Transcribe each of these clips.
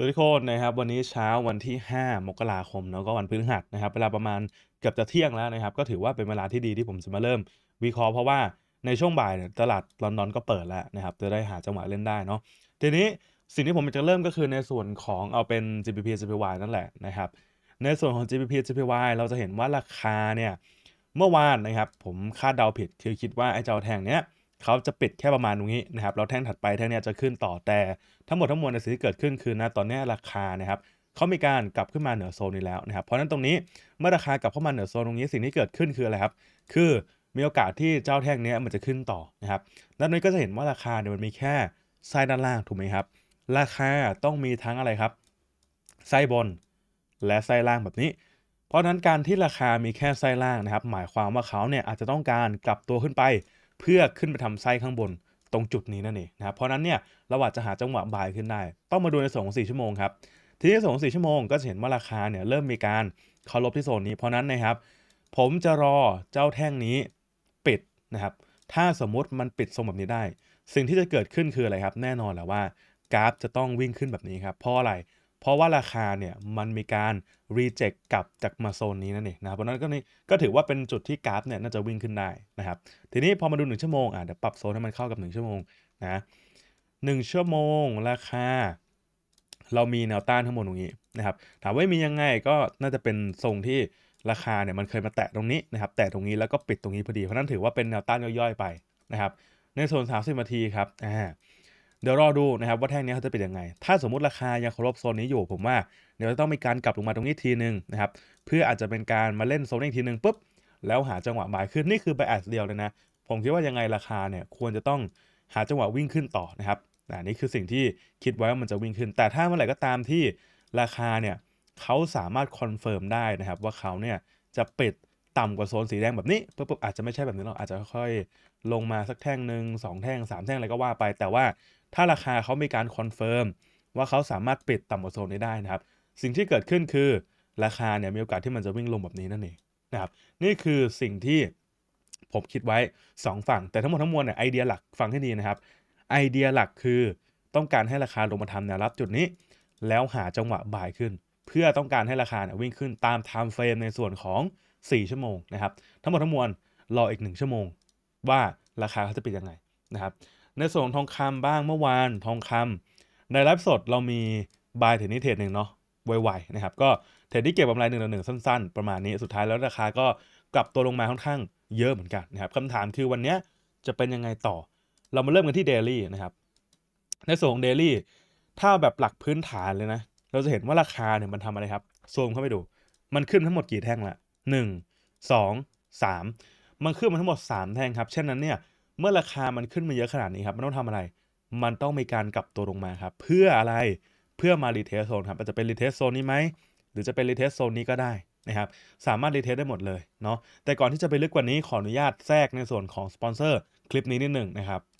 สวัสดีทุกคนนะครับวันนี้เช้าวันที่ 5 มกราคมแล้วก็วันพฤหัสนะครับเวลาประมาณเกือบจะเที่ยงแล้วนะครับก็ถือว่าเป็นเวลาที่ดีที่ผมจะมาเริ่มวิเคราะห์เพราะว่าในช่วงบ่ายเนี่ยตลาดลอนดอนก็เปิดแล้วนะครับจะได้หาจังหวะเล่นได้เนาะทีนี้สิ่งที่ผมจะเริ่มก็คือในส่วนของเอาเป็น g p p GPY นั่นแหละนะครับในส่วนของ g p p GPY เราจะเห็นว่าราคาเนี่ยเมื่อวานนะครับผมคาดเดาผิดคือคิดว่าไอ้เจ้าแทงเนี้ยเขาจะปิดแค่ประมาณตรงนี้นะครับแล้วแท่งถัดไปแท่งนี้จะขึ้นต่อแต่ทั้งหมดทั้งมวลในสิ่งที่เกิดขึ้นคือนะตอนนี้ราคานะครับเขามีการกลับขึ้นมาเหนือโซนนี้แล้วนะครับ เพราะนั้นตรงนี้เมื่อราคากลับเข้ามาเหนือโซนตรงนี้ สิ่งที่เกิดขึ้นคืออะไรครับคือมีโอกาสที่เจ้าแท่งนี้มันจะขึ้นต่อนะครับด้านนี้ก็จะเห็นว่าราคาเนี่ยมันมีแค่ได้ด้านล่างถูกไหมครับ ราคาต้องมีทั้งอะไรครับได้บน และได้ล่างแบบนี้ เพราะนั้นการที่ราคามีแค่ไส้ล่างนะครับหมายความว่าเขาเนี่ยอาจจะต้องการกลับตัวขึ้นไปเพื่อขึ้นไปทำไส้ข้างบนตรงจุดนี้นั่นเองนะครับเพราะนั้นเนี่ยเราอาจจะหาจังหวะบ่ายขึ้นได้ ต้องมาดูในส่งนของ4 ชั่วโมงครับ ทีนี้ส่งนของ4ชั่วโมงก็จะเห็นว่าราคาเนี่ยเริ่มมีการเคารพที่โซนนี้ เพราะนั้นนะครับ ผมจะรอเจ้าแท่งนี้ปิดนะครับถ้าสมมุติมันปิดทรงแบบนี้ได้ สิ่งที่จะเกิดขึ้นคืออะไรครับแน่นอนแหละว่ากราฟจะต้องวิ่งขึ้นแบบนี้ครับเพราะอะไรเพราะว่าราคาเนี่ยมันมีการรีเจ็คกลับจากมาโซนนี้นั่นเองนะครับเพราะนั้นก็นี่ก็ถือว่าเป็นจุดที่กราฟเนี่ยน่าจะวิ่งขึ้นได้นะครับทีนี้พอมาดู 1 ชั่วโมงอ่ะเดี๋ยวปรับโซนให้มันเข้ากับ1ชั่วโมงนะหชั่วโมงราคาเรามีแนวต้านทั้งหมดตรงนี้นะครับถามว่ามียังไงก็น่าจะเป็นทรงที่ราคาเนี่ยมันเคยมาแตะตรงนี้นะครับ แตะตรงนี้แล้วก็ปิดตรงนี้พอดีเพราะนั้นถือว่าเป็นแนวต้านย่อยๆไปนะครับ ในโซน30นาทีครับอ่าเดี๋ยวรอดูนะครับว่าแท่งนี้เขาจะเป็นยังไง ถ้าสมมติราคายังเคารพโซนนี้อยู่ผมว่าเดี๋ยวจะต้องมีการกลับลงมาตรงนี้ทีนึงนะครับเพื่ออาจจะเป็นการมาเล่นโซนนี้ทีนึงปุ๊บแล้วหาจังหวะบายขึ้นนี่คือไปแอดเดียวเลยนะ ผมคิดว่ายังไงราคาเนี่ยควรจะต้องหาจังหวะวิ่งขึ้นต่อนะครับอันนี้คือสิ่งที่คิดไว้ว่ามันจะวิ่งขึ้น แต่ถ้าเมื่อไหร่ก็ตามที่ราคาเนี่ยเขาสามารถคอนเฟิร์มได้นะครับว่าเขาเนี่ยจะปิดต่ำกว่าโซนสีแดงแบบนี้ปุ๊บอาจจะไม่ใช่แบบนี้เราอาจจะค่อยลงมาสักแท่งหนึ่งสองแท่งสามแท่ง อะไรก็ว่าไป แต่ว่าถ้าราคาเขามีการคอนเฟิร์มว่าเขาสามารถปิดต่ำกว่าโซนนี้ได้นะครับ สิ่งที่เกิดขึ้นคือราคาเนี่ยมีโอกาสที่มันจะวิ่งลงแบบนี้นั่นเองนะครับนี่คือสิ่งที่ผมคิดไว้2ฝั่งแต่ทั้งหมดทั้งมวลเนี่ยไอเดียหลักฟังให้ดีนะครับไอเดียหลักคือต้องการให้ราคาลงมาทำแนวรับจุดนี้แล้วหาจังหวะบ่ายขึ้น เพื่อต้องการให้ราคาเนี่ยวิ่งขึ้นตามไทม์เฟรมในส่วนของ4ชั่วโมงนะครับทั้งหมดทั้งมวลรออีก1ชั่วโมงว่าราคาเขาจะเป็นยังไงนะครับ ในส่วนของทองคำบ้างเมื่อวาน ทองคำในไลฟ์สดเรามีบายเทรดนี้เทรดหนึ่งเนาะไวๆนะครับ ก็เทรดที่เก็บกำไรหนึ่งต่อหนึ่งสั้นๆ ประมาณนี้ สุดท้ายแล้วราคาก็กลับตัวลงมาค่อนข้างเยอะเหมือนกันนะครับคำถามคือวันนี้จะเป็นยังไงต่อ เรามาเริ่มกันที่เดลี่นะครับในส่วนของเดลี่ถ้าแบบหลักพื้นฐานเลยนะเราจะเห็นว่าราคาเนี่ยมันทำอะไรครับซูมเข้าไปดูมันขึ้นทั้งหมดกี่แท่งละหนึ่งสองสามมันขึ้นมาทั้งหมด 3 แท่งครับเช่นนั้นเนี่ยเมื่อราคามันขึ้นมาเยอะขนาดนี้ครับมันต้องทำอะไร มันต้องมีการกลับตัวลงมาครับเพื่ออะไรเพื่อมารีเทสโซนครับอาจจะเป็นรีเทสโซนนี้ไหมหรือจะเป็นรีเทสโซนนี้ก็ได้นะครับสามารถรีเทสได้หมดเลยเนาะแต่ก่อนที่จะไปลึกกว่านี้ขออนุญาตแทรกในส่วนของสปอนเซอร์คลิปนี้นิดหนึ่งนะครับ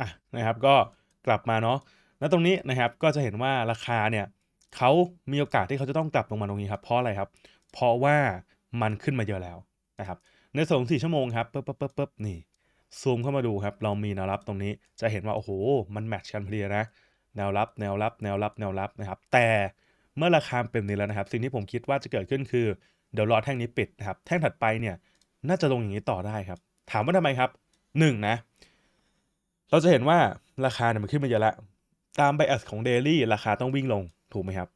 อ่ะนะครับก็กลับมาเนาะแล้วตรงนี้นะครับก็จะเห็นว่าราคาเนี่ยเขามีโอกาสที่เขาจะต้องกลับลงมาตรงนี้ครับเพราะอะไรครับ เพราะว่ามันขึ้นมาเยอะแล้วนะครับ ในสองสี่ชั่วโมงครับปึ๊บปึ๊บปึ๊บปึ๊บนี่ซูมเข้ามาดูครับ เรามีแนวรับตรงนี้จะเห็นว่าโอ้โหมันแมทช์กันพอดีนะ แนวรับแนวรับแนวรับแนวรับนะครับ แต่เมื่อราคาเป็นนี้แล้วนะครับ สิ่งที่ผมคิดว่าจะเกิดขึ้นคือเดี๋ยวรอแท่งนี้ปิดนะครับแท่งถัดไปเนี่ยน่าจะลงอย่างนี้ต่อได้ครับ ถามว่าทำไมครับ1นะเราจะเห็นว่าราคาเนี่ยมันขึ้นมาเยอะละ ตามไบแอสของเดลี่ราคาต้องวิ่งลงถูกไหมครับ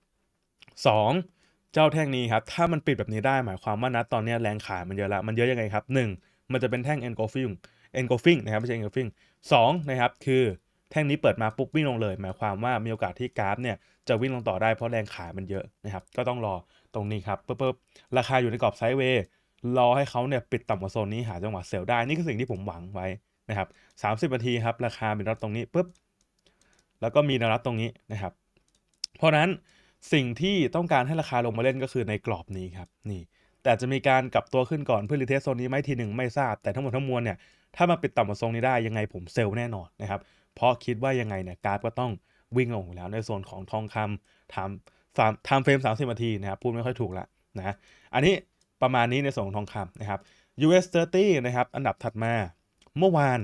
2. เจ้าแท่งนี้ครับถ้ามันปิดแบบนี้ได้หมายความว่านะตอนนี้แรงขายมันเยอะละมันเยอะยังไงครับ 1. มันจะเป็นแท่ง engulfing engulfing นะครับไม่ใช่ engulfing 2นะครับคือแท่งนี้เปิดมาปุ๊บวิ่งลงเลย หมายความว่ามีโอกาสที่กราฟเนี่ยจะวิ่งลงต่อได้เพราะแรงขายมันเยอะนะครับก็ต้องรอตรงนี้ครับปุ๊บราคาอยู่ในกรอบไซด์เวย์รอให้เขาเนี่ยปิดต่ำกว่าโซนนี้หาจังหวะเซลล์ได้ นี่คือสิ่งที่ผมหวังไว้ะครับ30นาทีครับราคาเป็นรับตรงนี้ปุ๊บแล้วก็มีแนวรับตรงนี้นะครับเพราะนั้นสิ่งที่ต้องการให้ราคาลงมาเล่นก็คือในกรอบนี้ครับนี่แต่จะมีการกลับตัวขึ้นก่อนเพื่อรีเทสโซนนี้ไหมทีหนึ่งไม่ทราบ แต่ทั้งหมดทั้งมวลเนี่ยถ้ามาปิดต่ำกว่าทรงนี้ได้ยังไงผมเซลล์แน่นอนนะครับเพราะคิดว่ายังไงเนี่ยกราฟก็ต้องวิ่งลงแล้วในโซนของทองคำถามสามทำเฟรมสามสิบนาทีนะครับพูดไม่ค่อยถูกละนะอันนี้ประมาณนี้ในส่วนของทองคำนะครับ US 30นะครับอันดับถัดมาเมื่อวาน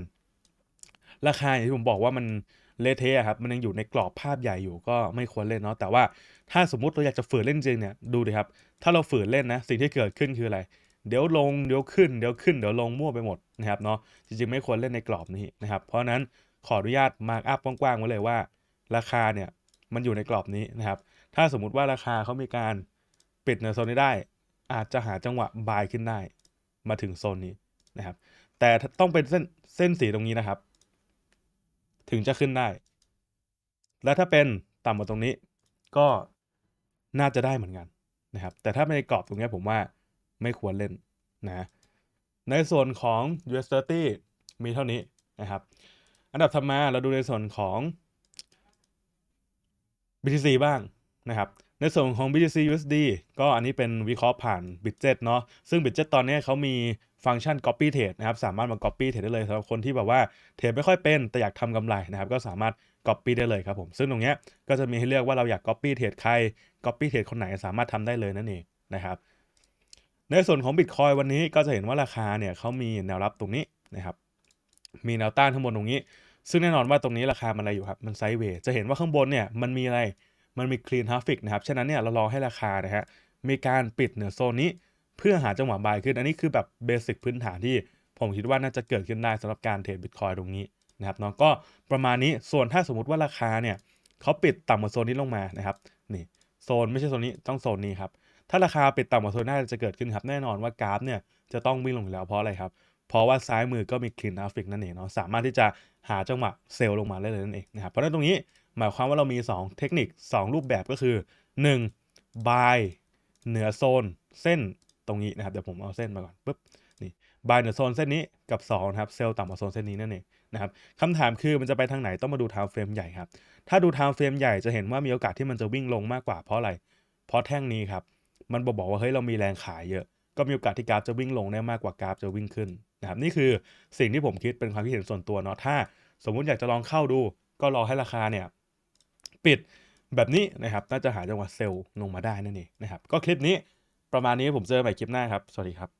ราคาอย่างที่ผมบอกว่ามันเลเทะครับ มันยังอยู่ในกรอบภาพใหญ่อยู่ก็ไม่ควรเล่นเนาะแต่ว่าถ้าสมมุติเราอยากจะฝืนเล่นจริงเนี่ยดูดิครับ ถ้าเราฝืนเล่นนะสิ่งที่เกิดขึ้นคืออะไร เดี๋ยวลงเดี๋ยวขึ้นเดี๋ยวขึ้น เดี๋ยวลงมั่วไปหมดนะครับเนาะจริงๆ ไม่ควรเล่นในกรอบนี้นะครับ เพราะนั้นขออนุญาตมาร์กอัพกว้างๆไว้เลยว่า ราคาเนี่ยมันอยู่ในกรอบนี้นะครับ ถ้าสมมุติว่าราคาเขามีการปิดในโซนนี้ได้ อาจจะหาจังหวะบายขึ้นได้มาถึงโซนนี้นะครับแต่ต้องเป็นเส้นเส้นสีตรงนี้นะครับ ถึงจะขึ้นได้ และถ้าเป็นต่ำกว่าตรงนี้ก็น่าจะได้เหมือนกันนะครับ แต่ถ้าไม่กรอบตรงนี้ผมว่าไม่ควรเล่นนะในส่วนของ US 30มีเท่านี้นะครับ อันดับถัดมาเราดูในส่วนของ BTC บ้างนะครับในส่วนของ BTC USD ก็อันนี้เป็นวิเคราะห์ผ่าน Bitget เนาะ ซึ่ง Bitget ตอนนี้เขามีฟังก์ชัน Copy Trade นะครับ สามารถมา Copy Trade ได้เลยสำหรับคนที่แบบว่าเทรดไม่ค่อยเป็นแต่อยากทำกำไรนะครับ ก็สามารถ Copy ได้เลยครับผม ซึ่งตรงเนี้ยก็จะมีให้เลือกว่าเราอยาก Copy Trade ใคร Copy Trade คนไหนสามารถทำได้เลยนั่นเองนะครับ ในส่วนของ Bitcoin วันนี้ก็จะเห็นว่าราคาเนี่ยเขามีแนวรับตรงนี้นะครับ มีแนวต้านข้างบนตรงนี้ ซึ่งแน่นอนว่าตรงนี้ราคามันอะไรอยู่ครับ มันไซด์เวย์จะเห็นว่าข้างบนเนี่ยมันมีอะไรมันมี clean ร r a ฟิ i c นะครับ ฉะนั้นเนี่ยเรารอให้ราคานะฮะมีการปิดเหนือโซนนี้เพื่อหาจังหวะบายขึ้น อันนี้คือแบบเบสิกพื้นฐานที่ผมคิดว่าน่าจะเกิดขึ้นได้สำหรับการเทรดบิตคอยตรงนี้นะครับน้องก็ประมาณนี้ ส่วนถ้าสมมติว่าราคาเนี่ยเขาปิดต่ำกว่าโซนนี้ลงมานะครับ นี่โซนไม่ใช่โซนนี้ ต้องโซนนี้ครับ ถ้าราคาปิดต่ำกว่าโซนน้าจะเกิดขึ้นครับแน่นอนว่ากราฟเนี่ยจะต้องวิ่งลงแล้วเพราะอะไรครับ เพราะว่าซ้ายมือก็มีคลีนทราฟิกนั่นเองเนาะ สามารถที่จะหาจังหวะเซลล์ลงมาได้เลยนั่นเองนะครับ เพราะฉะนั้นตรงนี้หมายความว่าเรามี 2 เทคนิค 2 รูปแบบก็คือ 1. b า y เหนือโซนเส้นตรงนี้นะครับเดี๋ยวผมเอาเส้นมาก่อนปุ๊บนี่ buy เหนือโซนเส้นนี้กับ2นะครับเซลล์ต่ำกว่าโซนเส้นนี้นั่นเองนะครับคำถามคือมันจะไปทางไหนต้องมาดูไทม์เฟรมใหญ่ครับถ้าดูไทม์เฟรมใหญ่จะเห็นว่ามีโอกาสที่มันจะวิ่งลงมากกว่าเพราะอะไร เพราะแท่งนี้ครับ มันบอกบอกว่าเฮ้ยเรามีแรงขายเยอะก็มีโอกาสที่กราฟจะวิ่งลงได้มากกว่ากราฟจะวิ่งขึ้นนะครับนี่คือสิ่งที่ผมคิดเป็นความคิดเห็นส่วนตัวเนาะถ้า สมมุติอยากจะลองเข้าดู ก็รอให้ราคาเนี่ยปิดแบบนี้นะครับ น่าจะหาจังหวะเซลล์ลงมาได้นั่นเองนะครับ ก็คลิปนี้ประมาณนี้ผมเจอใหม่คลิปหน้าครับ สวัสดีครับ